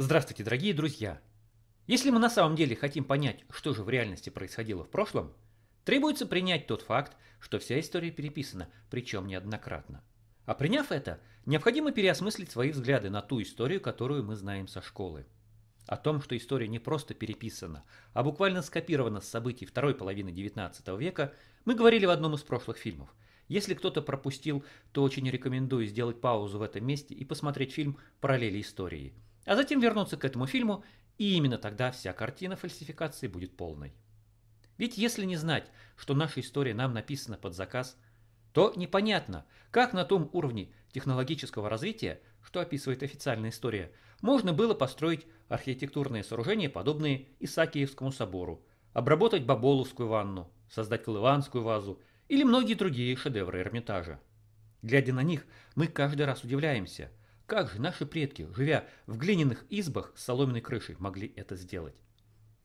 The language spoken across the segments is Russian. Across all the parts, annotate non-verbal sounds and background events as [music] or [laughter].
Здравствуйте, дорогие друзья! Если мы на самом деле хотим понять, что же в реальности происходило в прошлом, требуется принять тот факт, что вся история переписана, причем неоднократно. А приняв это, необходимо переосмыслить свои взгляды на ту историю, которую мы знаем со школы. О том, что история не просто переписана, а буквально скопирована с событий второй половины XIX века, мы говорили в одном из прошлых фильмов. Если кто-то пропустил, то очень рекомендую сделать паузу в этом месте и посмотреть фильм «Параллели истории», а затем вернуться к этому фильму, и именно тогда вся картина фальсификации будет полной. Ведь если не знать, что наша история нам написана под заказ, то непонятно, как на том уровне технологического развития, что описывает официальная история, можно было построить архитектурные сооружения, подобные Исаакиевскому собору, обработать Баболовскую ванну, создать Колыванскую вазу или многие другие шедевры Эрмитажа. Глядя на них, мы каждый раз удивляемся, как же наши предки, живя в глиняных избах с соломенной крышей, могли это сделать?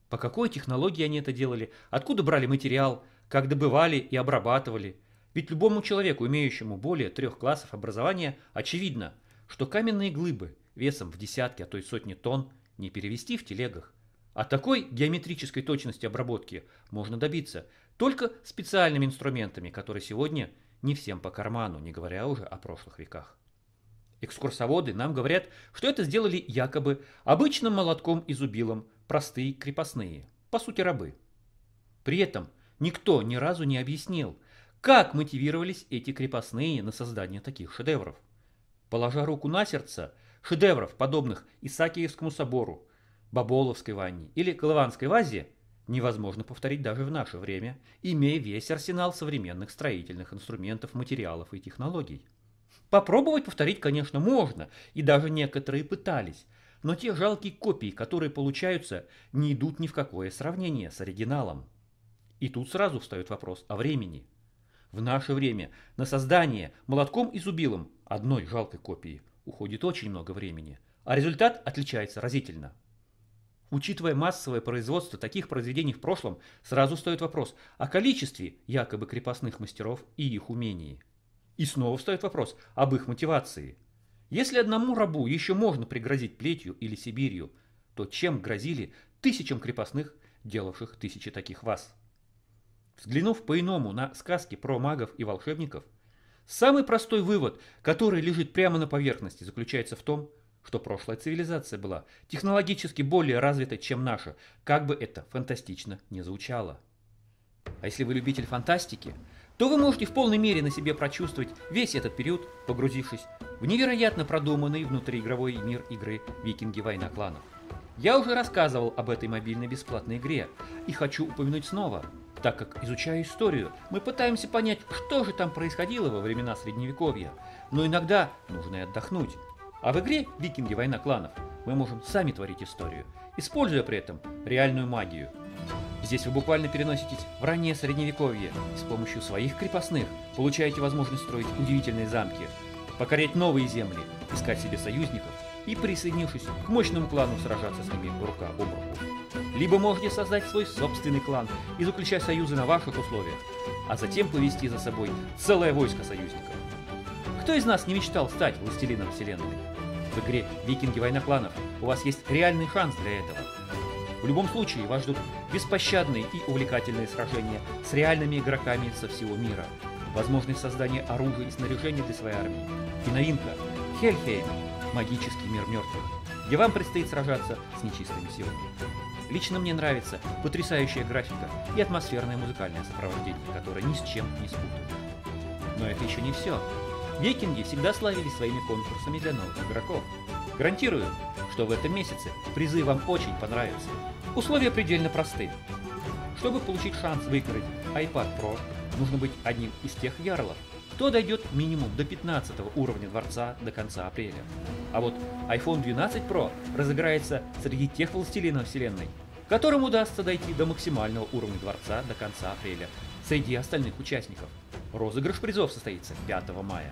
По какой технологии они это делали? Откуда брали материал? Как добывали и обрабатывали? Ведь любому человеку, имеющему более трех классов образования, очевидно, что каменные глыбы весом в десятки, а то и сотни тонн не перевести в телегах. А такой геометрической точности обработки можно добиться только специальными инструментами, которые сегодня не всем по карману, не говоря уже о прошлых веках. Экскурсоводы нам говорят, что это сделали якобы обычным молотком и зубилом простые крепостные, по сути рабы. При этом никто ни разу не объяснил, как мотивировались эти крепостные на создание таких шедевров. Положа руку на сердце, шедевров, подобных Исаакиевскому собору, Баболовской ванне или Колыванской вазе, невозможно повторить даже в наше время, имея весь арсенал современных строительных инструментов, материалов и технологий. Попробовать повторить, конечно, можно, и даже некоторые пытались, но те жалкие копии, которые получаются, не идут ни в какое сравнение с оригиналом. И тут сразу встает вопрос о времени. В наше время на создание молотком и зубилом одной жалкой копии уходит очень много времени, а результат отличается разительно. Учитывая массовое производство таких произведений в прошлом, сразу встает вопрос о количестве якобы крепостных мастеров и их умении – и снова встает вопрос об их мотивации. Если одному рабу еще можно пригрозить плетью или Сибирью, то чем грозили тысячам крепостных, делавших тысячи таких вас? Взглянув по-иному на сказки про магов и волшебников, самый простой вывод, который лежит прямо на поверхности, заключается в том, что прошлая цивилизация была технологически более развита, чем наша, как бы это фантастично не звучало. А если вы любитель фантастики – то вы можете в полной мере на себе прочувствовать весь этот период, погрузившись в невероятно продуманный внутриигровой мир игры «Викинги. Война кланов». Я уже рассказывал об этой мобильной бесплатной игре и хочу упомянуть снова, так как, изучая историю, мы пытаемся понять, что же там происходило во времена Средневековья, но иногда нужно и отдохнуть. А в игре «Викинги. Война кланов» мы можем сами творить историю, используя при этом реальную магию – Здесь вы буквально переноситесь в раннее средневековье и с помощью своих крепостных получаете возможность строить удивительные замки, покорять новые земли, искать себе союзников и, присоединившись к мощному клану, сражаться с ними рука об руку. Либо можете создать свой собственный клан и заключать союзы на ваших условиях, а затем повести за собой целое войско союзников. Кто из нас не мечтал стать властелином вселенной? В игре «Викинги. Война кланов» у вас есть реальный шанс для этого – в любом случае, вас ждут беспощадные и увлекательные сражения с реальными игроками со всего мира, возможность создания оружия и снаряжения для своей армии. И новинка – Хельхейм – магический мир мертвых, где вам предстоит сражаться с нечистыми силами. Лично мне нравится потрясающая графика и атмосферное музыкальное сопровождение, которое ни с чем не спутано. Но это еще не все. Викинги всегда славились своими конкурсами для новых игроков. Гарантирую, что в этом месяце призы вам очень понравятся. Условия предельно просты. Чтобы получить шанс выиграть iPad Pro, нужно быть одним из тех ярлов, кто дойдет минимум до 15 уровня дворца до конца апреля. А вот iPhone 12 Pro разыграется среди тех властелинов вселенной, которым удастся дойти до максимального уровня дворца до конца апреля среди остальных участников. Розыгрыш призов состоится 5 мая.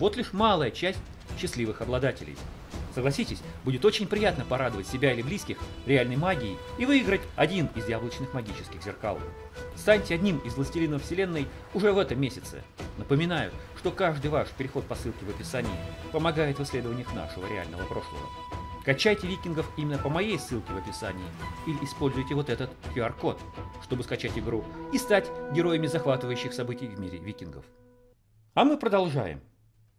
Вот лишь малая часть счастливых обладателей – Согласитесь, будет очень приятно порадовать себя или близких реальной магией и выиграть один из яблочных магических зеркал. Станьте одним из властелинов вселенной уже в этом месяце. Напоминаю, что каждый ваш переход по ссылке в описании помогает в исследованиях нашего реального прошлого. Качайте викингов именно по моей ссылке в описании или используйте вот этот QR-код, чтобы скачать игру и стать героями захватывающих событий в мире викингов. А мы продолжаем.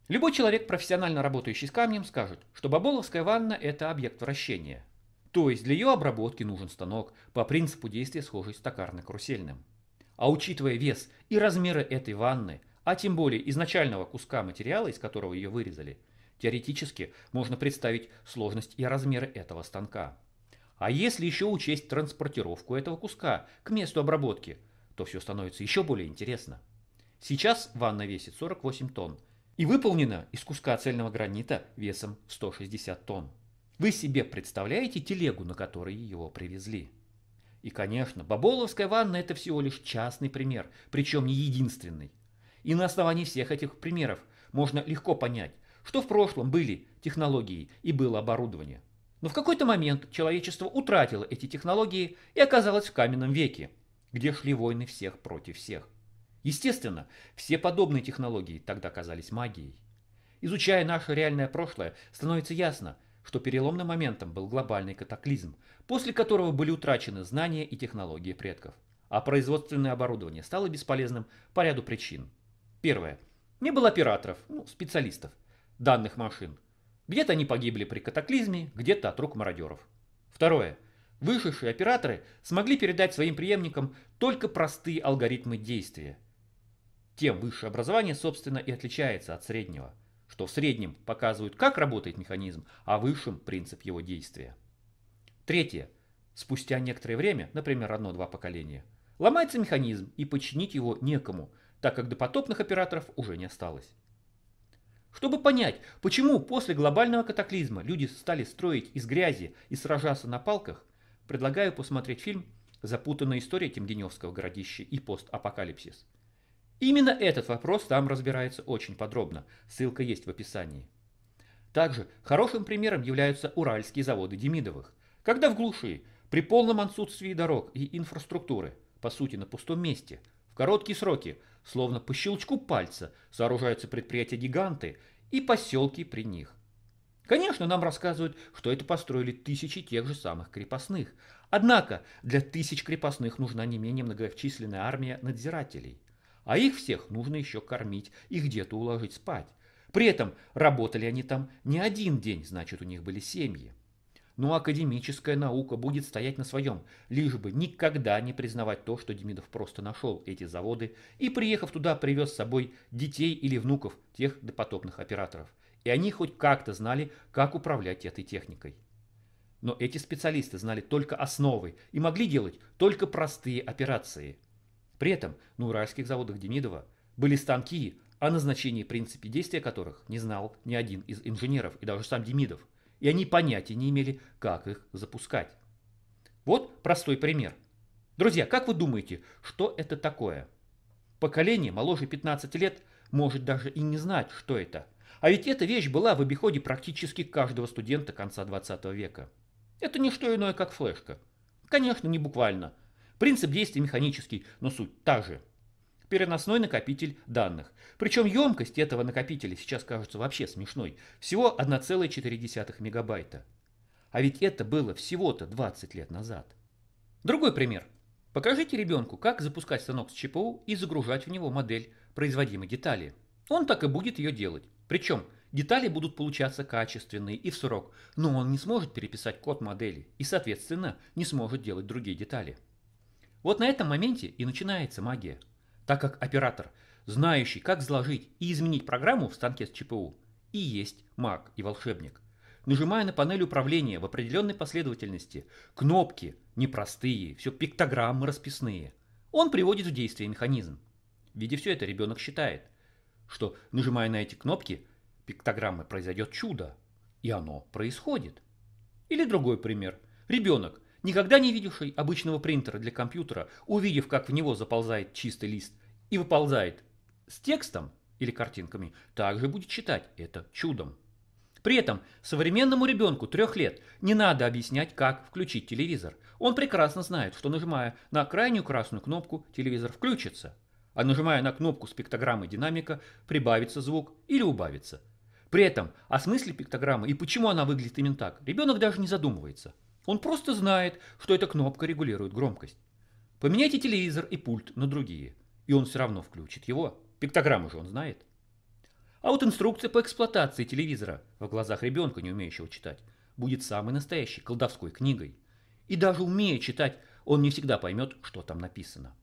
Любой человек, профессионально работающий с камнем, скажет, что баболовская ванна – это объект вращения. То есть для ее обработки нужен станок, по принципу действия схожий с токарно-карусельным. А учитывая вес и размеры этой ванны, а тем более изначального куска материала, из которого ее вырезали, теоретически можно представить сложность и размеры этого станка. А если еще учесть транспортировку этого куска к месту обработки, то все становится еще более интересно. Сейчас ванна весит 48 тонн, и выполнена из куска цельного гранита весом 160 тонн. Вы себе представляете телегу, на которой его привезли? И, конечно, Баболовская ванна – это всего лишь частный пример, причем не единственный. И на основании всех этих примеров можно легко понять, что в прошлом были технологии и было оборудование. Но в какой-то момент человечество утратило эти технологии и оказалось в каменном веке, где шли войны всех против всех – Естественно, все подобные технологии тогда казались магией. Изучая наше реальное прошлое, становится ясно, что переломным моментом был глобальный катаклизм, после которого были утрачены знания и технологии предков. А производственное оборудование стало бесполезным по ряду причин. Первое. Не было операторов, ну, специалистов, данных машин. Где-то они погибли при катаклизме, где-то от рук мародеров. Второе. Вышедшие операторы смогли передать своим преемникам только простые алгоритмы действия – тем высшее образование, собственно, и отличается от среднего, что в среднем показывают, как работает механизм, а в высшем – принцип его действия. Третье. Спустя некоторое время, например, одно-два поколения, ломается механизм, и починить его некому, так как допотопных операторов уже не осталось. Чтобы понять, почему после глобального катаклизма люди стали строить из грязи и сражаться на палках, предлагаю посмотреть фильм «Запутанная история Темгеневского городища и постапокалипсис», Именно этот вопрос там разбирается очень подробно, ссылка есть в описании. Также хорошим примером являются уральские заводы Демидовых, когда в глуши, при полном отсутствии дорог и инфраструктуры, по сути на пустом месте, в короткие сроки, словно по щелчку пальца, сооружаются предприятия-гиганты и поселки при них. Конечно, нам рассказывают, что это построили тысячи тех же самых крепостных. Однако для тысяч крепостных нужна не менее многочисленная армия надзирателей – а их всех нужно еще кормить и где-то уложить спать. При этом работали они там не один день, значит, у них были семьи. Но академическая наука будет стоять на своем, лишь бы никогда не признавать то, что Демидов просто нашел эти заводы и, приехав туда, привез с собой детей или внуков тех допотопных операторов. И они хоть как-то знали, как управлять этой техникой. Но эти специалисты знали только основы и могли делать только простые операции – при этом на ну, уральских заводах Демидова были станки, о назначении и принципе действия которых не знал ни один из инженеров и даже сам Демидов, и они понятия не имели, как их запускать. Вот простой пример. Друзья, как вы думаете, что это такое? Поколение моложе 15 лет может даже и не знать, что это. А ведь эта вещь была в обиходе практически каждого студента конца 20 века. Это не что иное, как флешка. Конечно, не буквально. Принцип действия механический, но суть та же. Переносной накопитель данных. Причем емкость этого накопителя сейчас кажется вообще смешной. Всего 1,4 мегабайта. А ведь это было всего-то 20 лет назад. Другой пример. Покажите ребенку, как запускать станок с ЧПУ и загружать в него модель производимой детали. Он так и будет ее делать. Причем детали будут получаться качественные и в срок, но он не сможет переписать код модели и, соответственно, не сможет делать другие детали. Вот на этом моменте и начинается магия, так как оператор, знающий, как заложить и изменить программу в станке с ЧПУ, и есть маг и волшебник. Нажимая на панель управления в определенной последовательности, кнопки непростые, все пиктограммы расписные, он приводит в действие механизм. Видя все это, ребенок считает, что нажимая на эти кнопки, пиктограммы произойдет чудо, и оно происходит. Или другой пример. Ребенок – никогда не видевший обычного принтера для компьютера, увидев, как в него заползает чистый лист и выползает с текстом или картинками, также будет считать это чудом. При этом современному ребенку трех лет не надо объяснять, как включить телевизор. Он прекрасно знает, что нажимая на крайнюю красную кнопку, телевизор включится, а нажимая на кнопку с пиктограммой динамика, прибавится звук или убавится. При этом о смысле пиктограммы и почему она выглядит именно так, ребенок даже не задумывается – он просто знает, что эта кнопка регулирует громкость. Поменяйте телевизор и пульт на другие, и он все равно включит его. Пиктограмму же он знает. А вот инструкция по эксплуатации телевизора в глазах ребенка, не умеющего читать, будет самой настоящей колдовской книгой. И даже умея читать, он не всегда поймет, что там написано.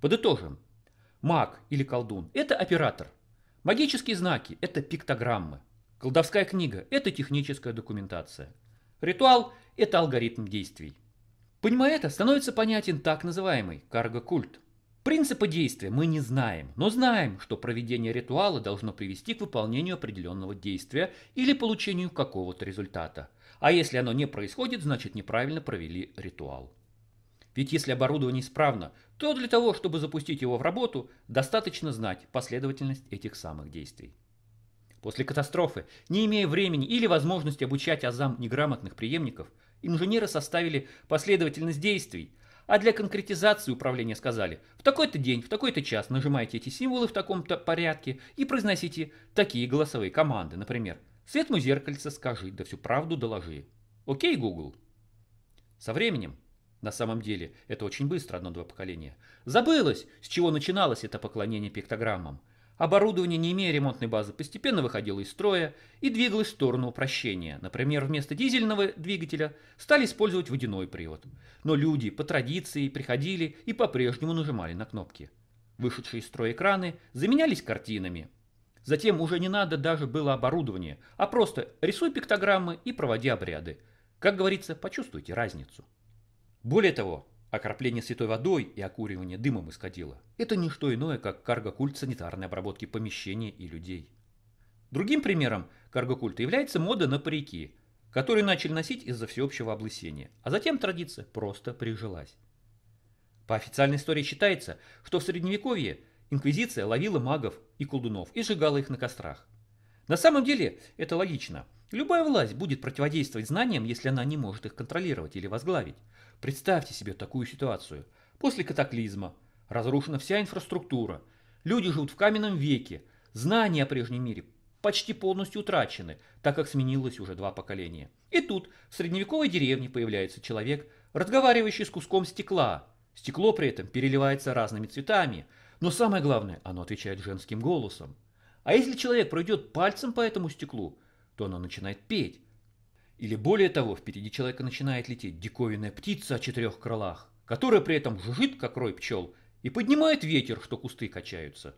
Подытожим. Маг или колдун – это оператор. Магические знаки – это пиктограммы. Колдовская книга – это техническая документация – Ритуал – это алгоритм действий. Понимая это, становится понятен так называемый карго-культ. Принципы действия мы не знаем, но знаем, что проведение ритуала должно привести к выполнению определенного действия или получению какого-то результата. А если оно не происходит, значит неправильно провели ритуал. Ведь если оборудование исправно, то для того, чтобы запустить его в работу, достаточно знать последовательность этих самых действий. После катастрофы, не имея времени или возможности обучать азам неграмотных преемников, инженеры составили последовательность действий, а для конкретизации управления сказали «в такой-то день, в такой-то час нажимайте эти символы в таком-то порядке и произносите такие голосовые команды, например, светлому зеркальце скажи, да всю правду доложи». Окей, Google? Со временем, на самом деле, это очень быстро, одно-два поколения, забылось, с чего начиналось это поклонение пиктограммам – Оборудование, не имея ремонтной базы, постепенно выходило из строя и двигалось в сторону упрощения. Например, вместо дизельного двигателя стали использовать водяной привод. Но люди по традиции приходили и по-прежнему нажимали на кнопки. Вышедшие из строя экраны заменялись картинами. Затем уже не надо даже было оборудование, а просто рисуй пиктограммы и проводи обряды. Как говорится, почувствуйте разницу. Более того, Окропление святой водой и окуривание дымом из кадила – это не что иное, как карго-культ санитарной обработки помещений и людей. Другим примером карго-культа является мода на парики, которые начали носить из-за всеобщего облысения, а затем традиция просто прижилась. По официальной истории считается, что в Средневековье инквизиция ловила магов и колдунов и сжигала их на кострах. На самом деле это логично – Любая власть будет противодействовать знаниям, если она не может их контролировать или возглавить. Представьте себе такую ситуацию. После катаклизма разрушена вся инфраструктура, люди живут в каменном веке, знания о прежнем мире почти полностью утрачены, так как сменилось уже два поколения. И тут в средневековой деревне появляется человек, разговаривающий с куском стекла. Стекло при этом переливается разными цветами, но самое главное, оно отвечает женским голосом. А если человек пройдет пальцем по этому стеклу – то она начинает петь. Или более того, впереди человека начинает лететь диковинная птица о четырех крылах, которая при этом жужжит, как рой пчел, и поднимает ветер, что кусты качаются.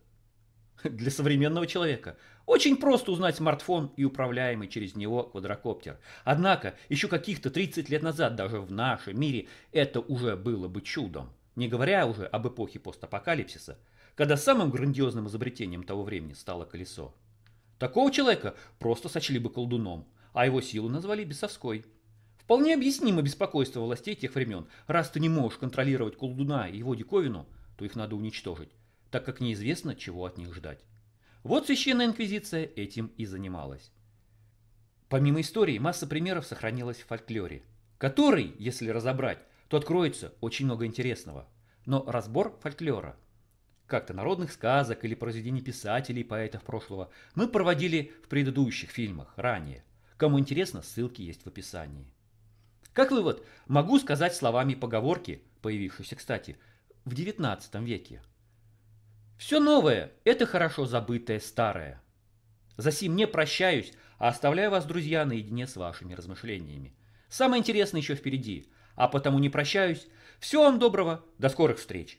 [laughs] Для современного человека очень просто узнать смартфон и управляемый через него квадрокоптер. Однако, еще каких-то 30 лет назад даже в нашем мире это уже было бы чудом. Не говоря уже об эпохе постапокалипсиса, когда самым грандиозным изобретением того времени стало колесо. Такого человека просто сочли бы колдуном, а его силу назвали бесовской. Вполне объяснимо беспокойство властей тех времен. Раз ты не можешь контролировать колдуна и его диковину, то их надо уничтожить, так как неизвестно, чего от них ждать. Вот Священная Инквизиция этим и занималась. Помимо истории, масса примеров сохранилась в фольклоре, который, если разобрать, то откроется очень много интересного. Но разбор фольклора – как-то народных сказок или произведений писателей и поэтов прошлого, мы проводили в предыдущих фильмах, ранее. Кому интересно, ссылки есть в описании. Как вывод, могу сказать словами поговорки, появившейся, кстати, в XIX веке. «Все новое – это хорошо забытое старое». За сим не прощаюсь, а оставляю вас, друзья, наедине с вашими размышлениями. Самое интересное еще впереди, а потому не прощаюсь. Всего вам доброго, до скорых встреч!